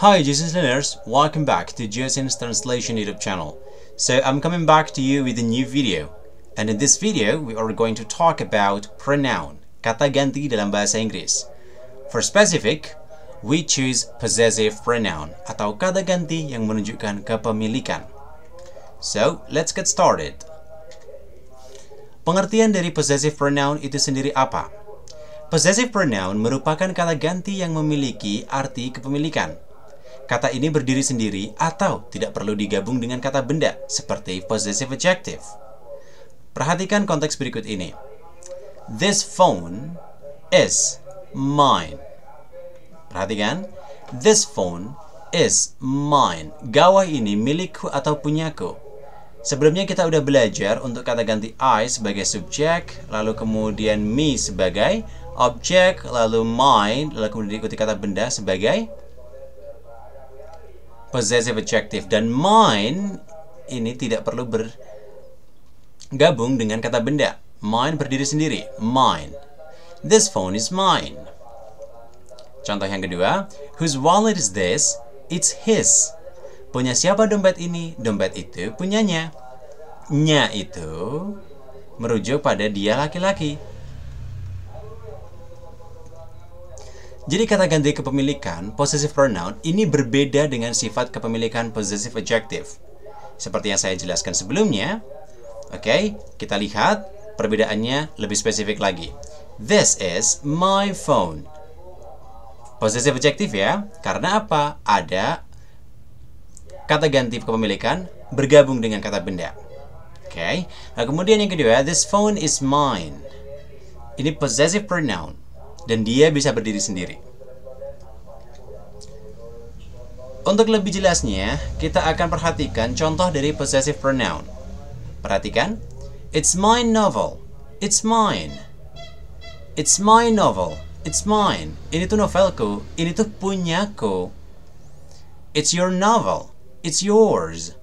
Hi Jesus learners, welcome back to Jason's Translation YouTube channel. So I'm coming back to you with a new video. And in this video, we are going to talk about pronoun, kata ganti dalam bahasa Inggris. For specific, we choose possessive pronoun atau kata ganti yang menunjukkan kepemilikan. So, let's get started. Pengertian dari possessive pronoun itu sendiri apa? Possessive pronoun merupakan kata ganti yang memiliki arti kepemilikan. Kata ini berdiri sendiri atau tidak perlu digabung dengan kata benda seperti possessive adjective. Perhatikan konteks berikut ini. This phone is mine. Perhatikan, this phone is mine. Gawai ini milikku atau punyaku. Sebelumnya kita udah belajar untuk kata ganti I sebagai subjek, lalu kemudian me sebagai objek, lalu mind, lalu kemudian diikuti kata benda sebagai possessive adjective. Dan mind ini tidak perlu bergabung dengan kata benda. Mind berdiri sendiri. mind This phone is mine. Contoh yang kedua, whose wallet is this? It's his. Punya siapa dompet ini? Dompet itu punyanya. Nya itu merujuk pada dia laki-laki. Jadi kata ganti kepemilikan, possessive pronoun, ini berbeda dengan sifat kepemilikan possessive adjective. Seperti yang saya jelaskan sebelumnya, oke, okay, kita lihat perbedaannya lebih spesifik lagi. This is my phone. Possessive adjective ya, karena apa? Ada kata ganti kepemilikan bergabung dengan kata benda. Oke, okay. nah kemudian yang kedua, this phone is mine. Ini possessive pronoun dan dia bisa berdiri sendiri. Untuk lebih jelasnya, kita akan perhatikan contoh dari possessive pronoun. Perhatikan, it's my novel, it's mine, it's my novel, it's mine. Ini tuh novelku, ini tuh punyaku. It's your novel, it's yours.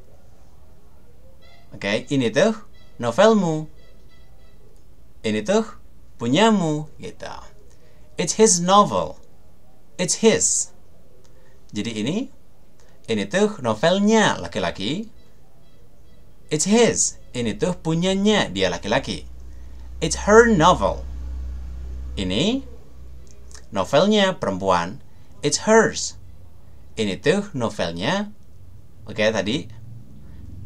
Oke, okay, ini tuh novelmu, ini tuh punyamu, gitu. It's his novel. It's his. Jadi ini ini tuh novelnya laki-laki. It's his. Ini tuh punyanya dia laki-laki. It's her novel. Ini novelnya perempuan. It's hers. Ini tuh novelnya oke okay, tadi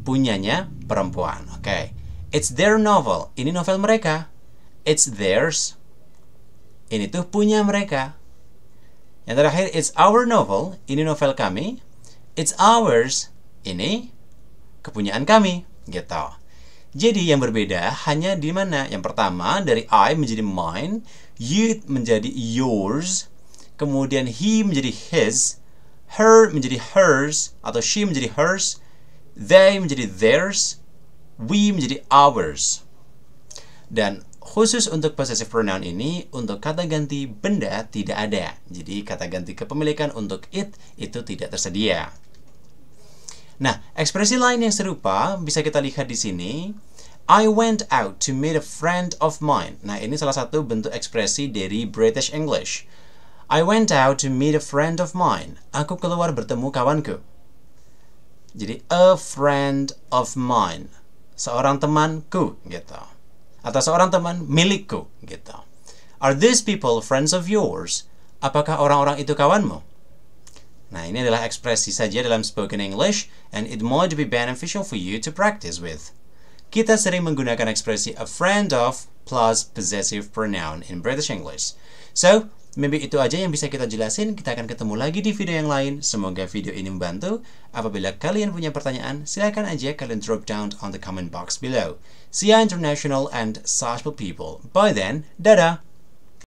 punyanya perempuan. Oke. Okay. It's their novel. Ini novel mereka. It's theirs. Ini tuh punya mereka. Yang terakhir, it's our novel. Ini novel kami. It's ours. Ini kepunyaan kami. Gitu. Jadi yang berbeda hanya di mana? Yang pertama dari I menjadi mine, you menjadi yours, kemudian he menjadi his, her menjadi hers atau she menjadi hers, they menjadi theirs, we menjadi ours. Dan Khusus untuk possessive pronoun ini, untuk kata ganti benda tidak ada. Jadi kata ganti kepemilikan untuk it itu tidak tersedia. Nah, ekspresi lain yang serupa bisa kita lihat di sini. I went out to meet a friend of mine. Nah, ini salah satu bentuk ekspresi dari British English. I went out to meet a friend of mine. Aku keluar bertemu kawanku. Jadi a friend of mine. Seorang temanku gitu atau seorang teman milikku gitu. Are these people friends of yours? Apakah orang-orang itu kawanmu? Nah, ini adalah ekspresi saja dalam spoken English and it might be beneficial for you to practice with. Kita sering menggunakan ekspresi a friend of plus possessive pronoun in British English. So, Maybe itu aja yang bisa kita jelasin. Kita akan ketemu lagi di video yang lain. Semoga video ini membantu. Apabila kalian punya pertanyaan, silakan aja kalian drop down on the comment box below. See you ya, international and social people. Bye then. Dadah!